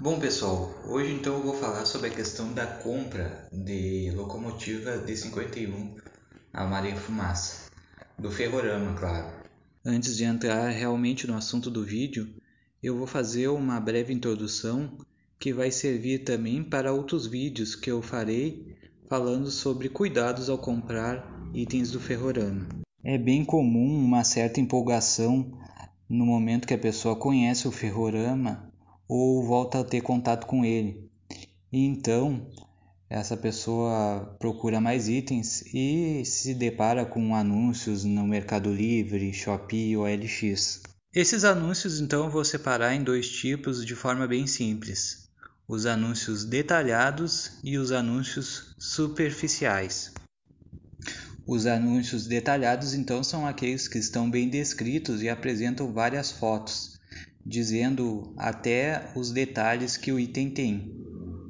Bom pessoal, hoje então eu vou falar sobre a questão da compra de locomotiva D51, a Maria Fumaça, do Ferrorama, claro. Antes de entrar realmente no assunto do vídeo, eu vou fazer uma breve introdução que vai servir também para outros vídeos que eu farei falando sobre cuidados ao comprar itens do Ferrorama. É bem comum uma certa empolgação no momento que a pessoa conhece o Ferrorama ou volta a ter contato com ele. E então essa pessoa procura mais itens e se depara com anúncios no Mercado Livre, Shopee ou LX. Esses anúncios então eu vou separar em dois tipos de forma bem simples: os anúncios detalhados e os anúncios superficiais. Os anúncios detalhados então são aqueles que estão bem descritos e apresentam várias fotos, dizendo até os detalhes que o item tem.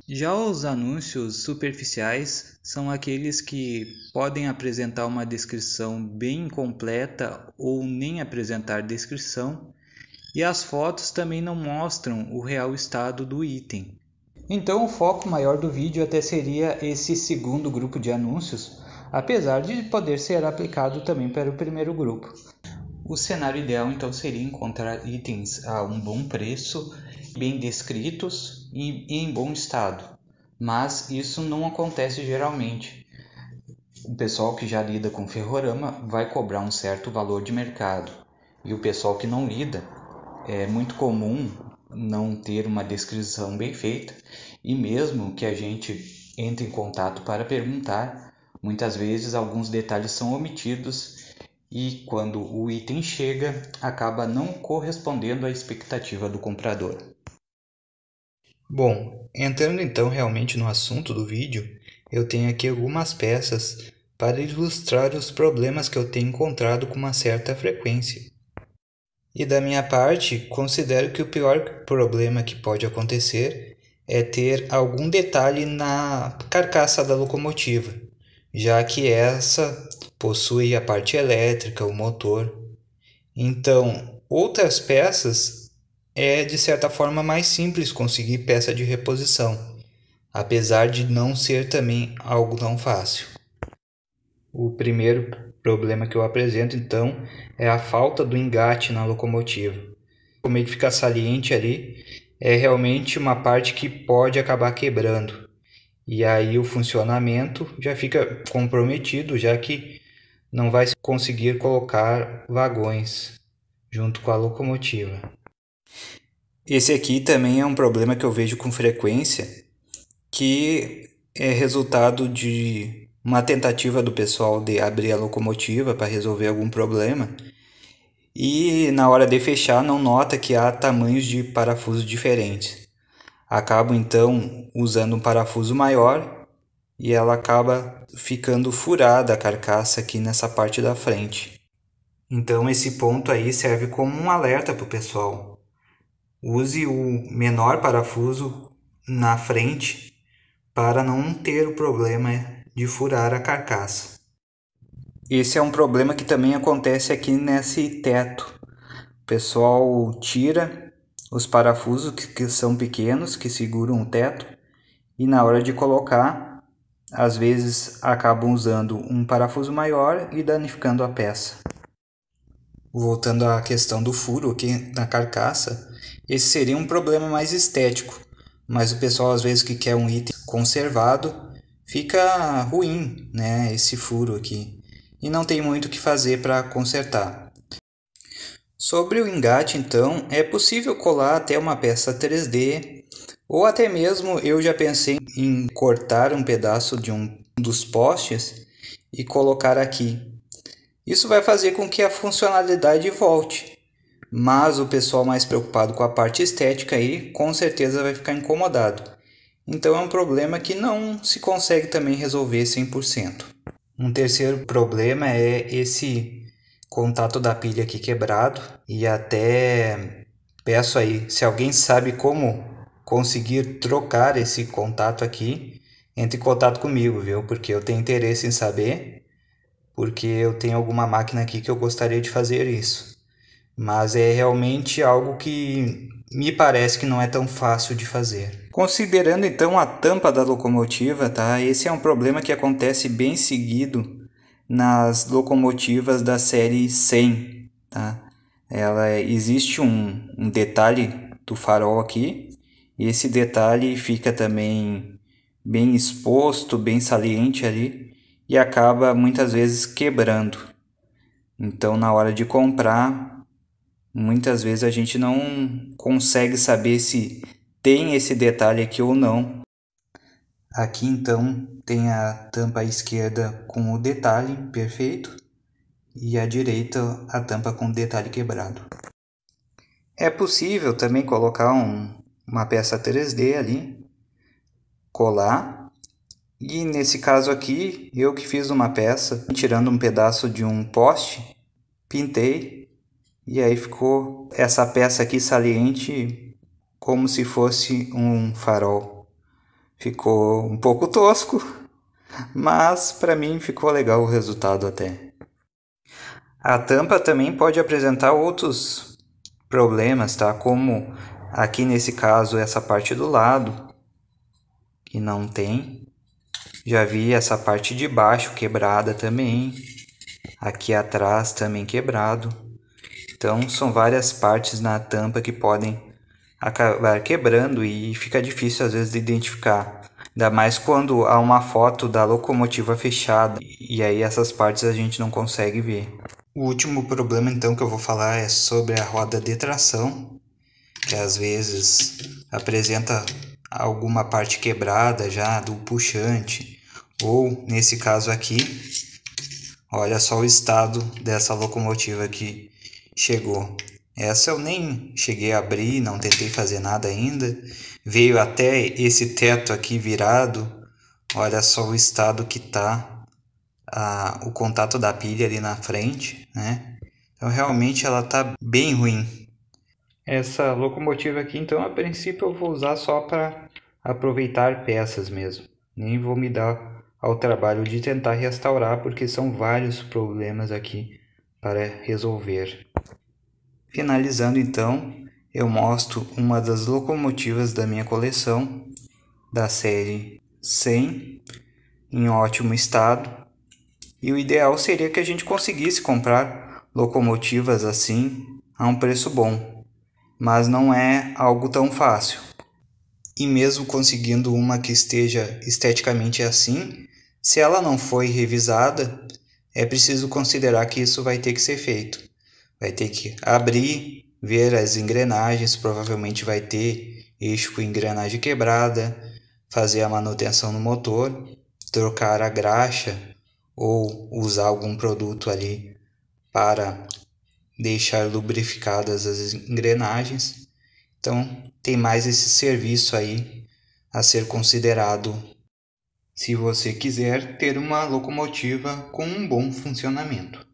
Já os anúncios superficiais são aqueles que podem apresentar uma descrição bem completa ou nem apresentar descrição, e as fotos também não mostram o real estado do item. Então, o foco maior do vídeo até seria esse segundo grupo de anúncios, apesar de poder ser aplicado também para o primeiro grupo. O cenário ideal então seria encontrar itens a um bom preço, bem descritos e em bom estado, mas isso não acontece geralmente. O pessoal que já lida com ferrorama vai cobrar um certo valor de mercado e o pessoal que não lida é muito comum não ter uma descrição bem feita e mesmo que a gente entre em contato para perguntar, muitas vezes alguns detalhes são omitidos e, quando o item chega, acaba não correspondendo à expectativa do comprador. Bom, entrando então realmente no assunto do vídeo, eu tenho aqui algumas peças para ilustrar os problemas que eu tenho encontrado com uma certa frequência. E da minha parte, considero que o pior problema que pode acontecer é ter algum detalhe na carcaça da locomotiva, já que essa possui a parte elétrica, o motor. Então, outras peças é de certa forma mais simples conseguir peça de reposição, apesar de não ser também algo tão fácil. O primeiro problema que eu apresento então é a falta do engate na locomotiva. Como ele fica saliente ali, é realmente uma parte que pode acabar quebrando. E aí o funcionamento já fica comprometido, já que não vai conseguir colocar vagões junto com a locomotiva. Esse aqui também é um problema que eu vejo com frequência, que é resultado de uma tentativa do pessoal de abrir a locomotiva para resolver algum problema e na hora de fechar não nota que há tamanhos de parafusos diferentes. Acabo então usando um parafuso maior e ela acaba ficando furada a carcaça aqui nessa parte da frente. Então esse ponto aí serve como um alerta para o pessoal. Use o menor parafuso na frente para não ter o problema de furar a carcaça. Esse é um problema que também acontece aqui nesse teto. O pessoal tira os parafusos que, que são pequenos, que seguram o teto, e na hora de colocar às vezes acabam usando um parafuso maior e danificando a peça. Voltando à questão do furo aqui na carcaça, esse seria um problema mais estético, mas o pessoal às vezes que quer um item conservado fica ruim, né, esse furo aqui, e não tem muito o que fazer para consertar. Sobre o engate, então, é possível colar até uma peça 3D ou até mesmo eu já pensei em cortar um pedaço de um dos postes e colocar aqui. Isso vai fazer com que a funcionalidade volte, mas o pessoal mais preocupado com a parte estética aí com certeza vai ficar incomodado. Então é um problema que não se consegue também resolver 100%. Um terceiro problema é esse contato da pilha aqui quebrado e até peço aí se alguém sabe como conseguir trocar esse contato aqui, entre em contato comigo, viu? Porque eu tenho interesse em saber, porque eu tenho alguma máquina aqui que eu gostaria de fazer isso. Mas é realmente algo que me parece que não é tão fácil de fazer. Considerando então a tampa da locomotiva, tá? Esse é um problema que acontece bem seguido nas locomotivas da série 100, tá? Ela existe um, um detalhe do farol aqui e esse detalhe fica também bem exposto, bem saliente ali e acaba muitas vezes quebrando. Então, na hora de comprar, muitas vezes a gente não consegue saber se tem esse detalhe aqui ou não. Aqui então tem a tampa esquerda com o detalhe perfeito e a direita a tampa com o detalhe quebrado. É possível também colocar um uma peça 3D ali, colar. E nesse caso aqui, eu que fiz uma peça, tirando um pedaço de um poste, pintei e aí ficou essa peça aqui saliente como se fosse um farol. Ficou um pouco tosco, mas para mim ficou legal o resultado até. A tampa também pode apresentar outros problemas, tá? Como Aqui nesse caso, essa parte do lado, que não tem. Já vi essa parte de baixo quebrada também. Aqui atrás também quebrado. Então, são várias partes na tampa que podem acabar quebrando e fica difícil às vezes de identificar. Ainda mais quando há uma foto da locomotiva fechada e aí essas partes a gente não consegue ver. O último problema então que eu vou falar é sobre a roda de tração, que às vezes apresenta alguma parte quebrada já do puxante, ou nesse caso aqui, olha só o estado dessa locomotiva que chegou. Essa eu nem cheguei a abrir, não tentei fazer nada ainda. Veio até esse teto aqui virado. Olha só o estado que tá a, o contato da pilha ali na frente, né? Então realmente ela tá bem ruim essa locomotiva aqui, então a princípio eu vou usar só para aproveitar peças mesmo. Nem vou me dar ao trabalho de tentar restaurar, porque são vários problemas aqui para resolver. Finalizando então, eu mostro uma das locomotivas da minha coleção, da série 100, em ótimo estado. E o ideal seria que a gente conseguisse comprar locomotivas assim a um preço bom mas não é algo tão fácil. E mesmo conseguindo uma que esteja esteticamente assim, se ela não foi revisada, é preciso considerar que isso vai ter que ser feito. Vai ter que abrir, ver as engrenagens, provavelmente vai ter eixo com engrenagem quebrada, fazer a manutenção no motor, trocar a graxa ou usar algum produto ali para deixar lubrificadas as engrenagens. Então, tem mais esse serviço aí a ser considerado se você quiser ter uma locomotiva com um bom funcionamento.